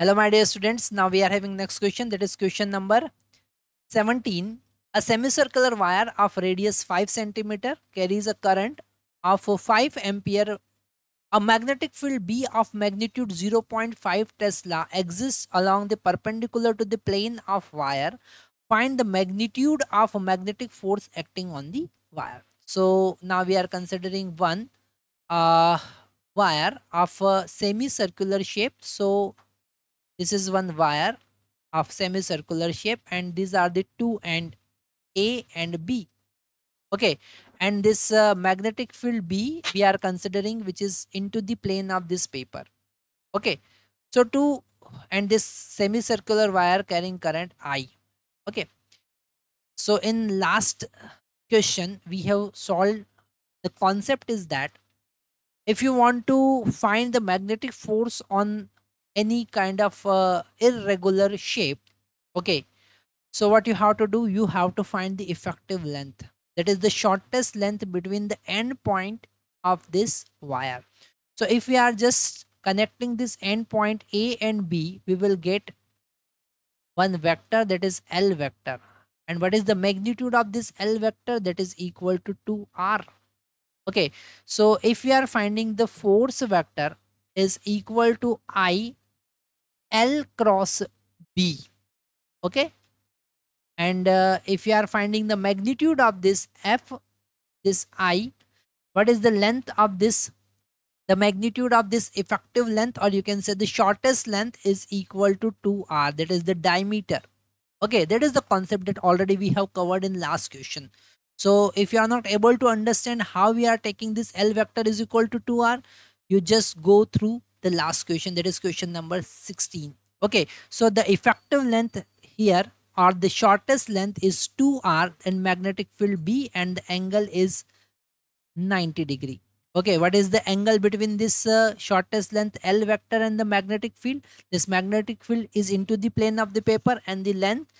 Hello my dear students, now we are having next question that is question number 17. A semicircular wire of radius 5 cm carries a current of 5 ampere. A magnetic field B of magnitude 0.5 tesla exists along the perpendicular to the plane of wire. Find the magnitude of a magnetic force acting on the wire. So now we are considering one uh, wire of a semicircular shape. So this is one wire of semicircular shape and these are the two end A and B. Okay, and this uh, magnetic field B we are considering which is into the plane of this paper. Okay, so to and this semicircular wire carrying current I. Okay, so in last question we have solved the concept is that if you want to find the magnetic force on any kind of uh, irregular shape okay so what you have to do you have to find the effective length that is the shortest length between the end point of this wire so if we are just connecting this end point a and b we will get one vector that is l vector and what is the magnitude of this l vector that is equal to 2r okay so if we are finding the force vector is equal to i L cross B. Okay. And uh, if you are finding the magnitude of this F, this I, what is the length of this? The magnitude of this effective length or you can say the shortest length is equal to 2R. That is the diameter. Okay. That is the concept that already we have covered in last question. So if you are not able to understand how we are taking this L vector is equal to 2R, you just go through the last question that is question number 16 okay so the effective length here or the shortest length is 2r and magnetic field b and the angle is 90 degree okay what is the angle between this uh, shortest length l vector and the magnetic field this magnetic field is into the plane of the paper and the length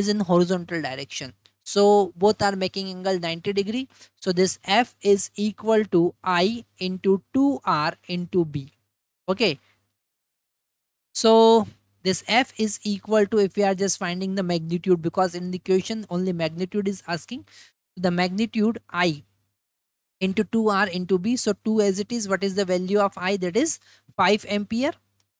is in horizontal direction so both are making angle 90 degree so this f is equal to i into 2r into b okay so this f is equal to if we are just finding the magnitude because in the equation only magnitude is asking the magnitude i into 2r into b so 2 as it is what is the value of i that is 5 ampere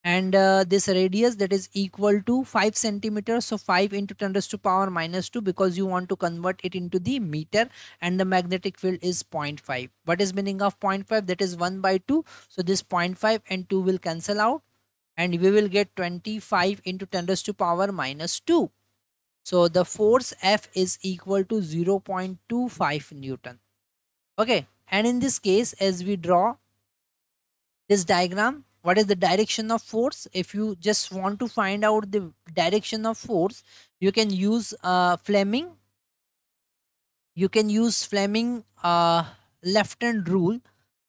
and uh, this radius that is equal to 5 centimeters so 5 into 10 raised to power minus 2 because you want to convert it into the meter and the magnetic field is 0.5 what is meaning of 0.5 that is 1 by 2 so this 0.5 and 2 will cancel out and we will get 25 into 10 raised to power minus 2 so the force F is equal to 0.25 Newton okay and in this case as we draw this diagram what is the direction of force if you just want to find out the direction of force you can use uh, Fleming you can use Fleming uh, left hand rule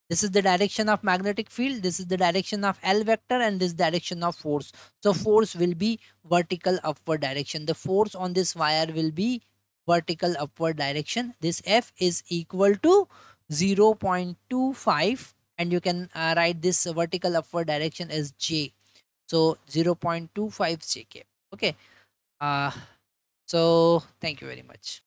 this is the direction of magnetic field this is the direction of L vector and this direction of force so force will be vertical upward direction the force on this wire will be vertical upward direction this F is equal to 0.25 and you can uh, write this vertical upward direction as j so 0.25 jk okay uh so thank you very much